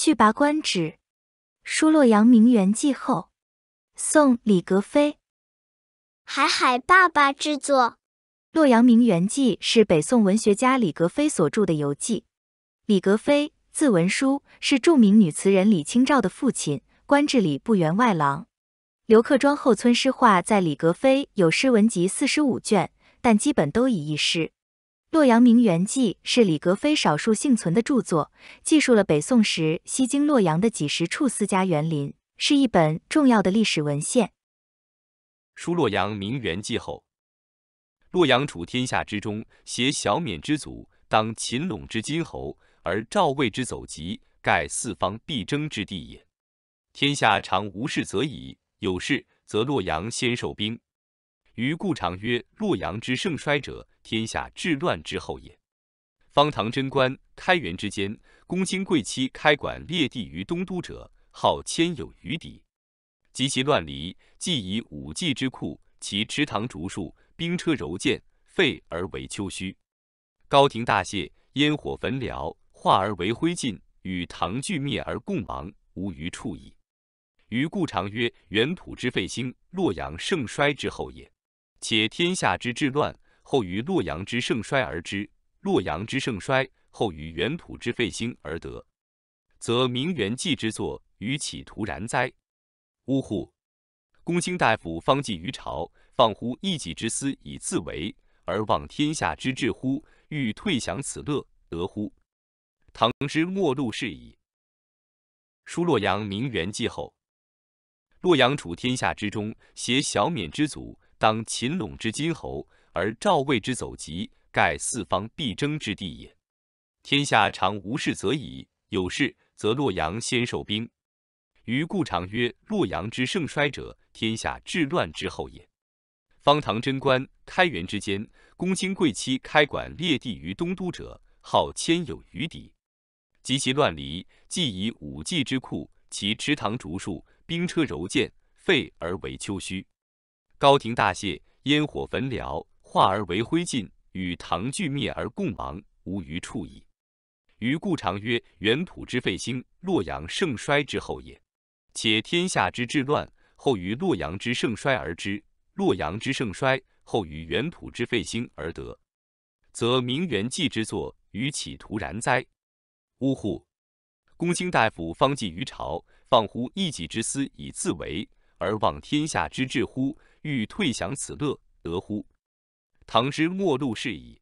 续跋官职，书《洛阳名园记》后，宋李格非。海海爸爸制作，《洛阳名园记》是北宋文学家李格非所著的游记。李格非，字文殊，是著名女词人李清照的父亲，官至礼部员外郎。刘克庄《后村诗话》在李格非有诗文集四十五卷，但基本都已一失。《洛阳名园记》是李格非少数幸存的著作，记述了北宋时西京洛阳的几十处私家园林，是一本重要的历史文献。书《洛阳名园记》后，洛阳处天下之中，挟小冕之祖，当秦陇之金侯，而赵魏之走集，盖四方必争之地也。天下常无事则已，有事则洛阳先受兵。余故常曰：洛阳之盛衰者，天下治乱之后也。方唐贞观、开元之间，公卿贵戚开馆列第于东都者，号千有余邸。及其乱离，既以武纪之库，其池塘竹树、兵车柔剑，废而为丘墟；高亭大榭、烟火焚燎，化而为灰烬，与唐俱灭而共亡，无余处矣。余故常曰：元土之废兴，洛阳盛衰之后也。且天下之治乱，后于洛阳之盛衰而知；洛阳之盛衰，后于原土之废兴而得，则明元纪之作，于岂徒然哉？呜呼！公卿大夫方济于朝，放乎一己之私以自为，而忘天下之治乎？欲退享此乐，得乎？唐之末路是矣。书洛阳明元纪后，洛阳处天下之中，挟小免之足。当秦陇之金侯，而赵魏之走急，盖四方必争之地也。天下常无事则已，有事则洛阳先受兵。于故常曰：洛阳之盛衰者，天下治乱之后也。方唐贞观、开元之间，公卿贵戚开馆列第于东都者，号千有余邸。及其乱离，既以武技之库，其池塘竹树、兵车柔剑，废而为丘墟。高亭大谢，烟火焚燎，化而为灰烬，与唐俱灭而共亡，无余处矣。余故常曰：元土之废兴，洛阳盛衰之后也。且天下之治乱，后于洛阳之盛衰而知；洛阳之盛衰，后于元土之废兴而得，则明元季之作，于岂徒然哉？呜呼！公卿大夫方济于朝，放乎一己之私以自为，而忘天下之治乎？欲退享此乐，得乎？唐之末路是矣。